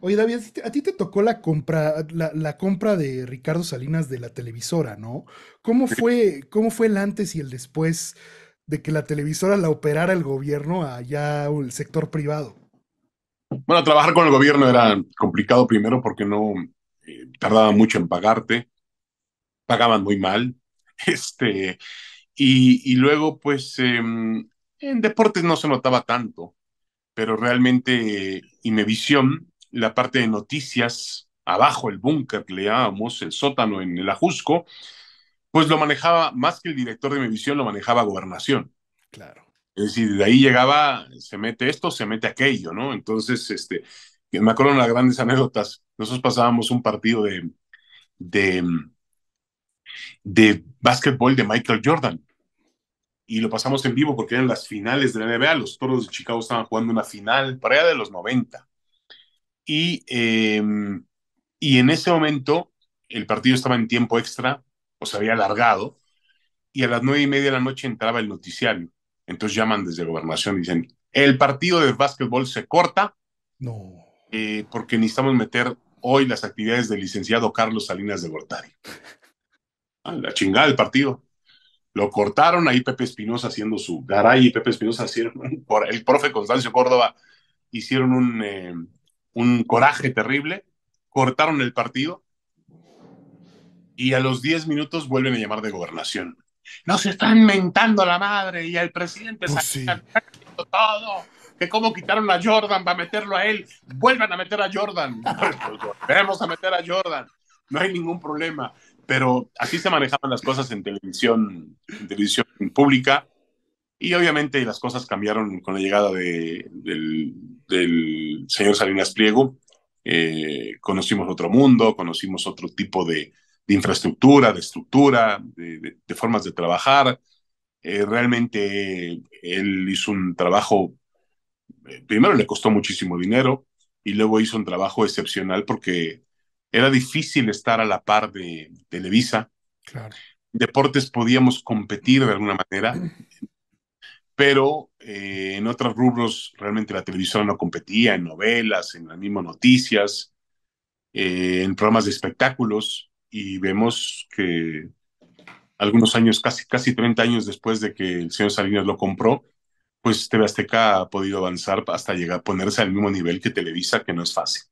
Oye, David, a ti te tocó la compra, la, compra de Ricardo Salinas de la televisora, ¿no? ¿Cómo fue, cómo fue el antes y el después de que la televisora la operara el gobierno allá el sector privado? Bueno, trabajar con el gobierno era complicado primero porque no eh, tardaba mucho en pagarte, pagaban muy mal, este, y, luego pues em, en deportes no se notaba tanto, pero realmente y eh, mi visión la parte de noticias, abajo el búnker que el sótano en el Ajusco, pues lo manejaba, más que el director de mi lo manejaba gobernación. Claro. Es decir, de ahí llegaba, se mete esto, se mete aquello, ¿no? Entonces, este, me acuerdo de las grandes anécdotas. Nosotros pasábamos un partido de, de, de básquetbol de Michael Jordan y lo pasamos en vivo porque eran las finales de la NBA. Los toros de Chicago estaban jugando una final para allá de los 90. Y, em, y en ese momento el partido estaba en tiempo extra, o se había alargado, y a las nueve y media de la noche entraba el noticiario. Entonces llaman desde gobernación y dicen, el partido de básquetbol se corta no. Eh, porque necesitamos meter hoy las actividades del licenciado Carlos Salinas de Gortari. la chingada del partido. Lo cortaron ahí Pepe Espinosa haciendo su garay y Pepe Espinosa hicieron, el profe Constancio Córdoba hicieron un, em, un coraje terrible, cortaron el partido y a los 10 minutos vuelven a llamar de gobernación. Nos están mentando la madre y al presidente pues todo. Que cómo quitaron a Jordan ¿Va a meterlo a él. Vuelvan a meter a Jordan. Pues, pues, Vamos a meter a Jordan. No hay ningún problema. Pero así se manejaban las cosas en televisión, televisión pública. Y obviamente las cosas cambiaron con la llegada del del señor Salinas Pliego, eh, conocimos otro mundo, conocimos otro tipo de, infraestructura, de estructura, de, formas de trabajar. Eh, realmente él hizo un trabajo, eh, primero le costó muchísimo dinero y luego hizo un trabajo excepcional porque era difícil estar a la par de Televisa. Claro. Deportes podíamos competir de alguna manera, pero eh, en otros rubros realmente la televisión no competía, en novelas, en las mismas noticias, eh, en programas de espectáculos, y vemos que algunos años, casi, casi 30 años después de que el señor Salinas lo compró, pues TV Azteca ha podido avanzar hasta llegar a ponerse al mismo nivel que Televisa, que no es fácil.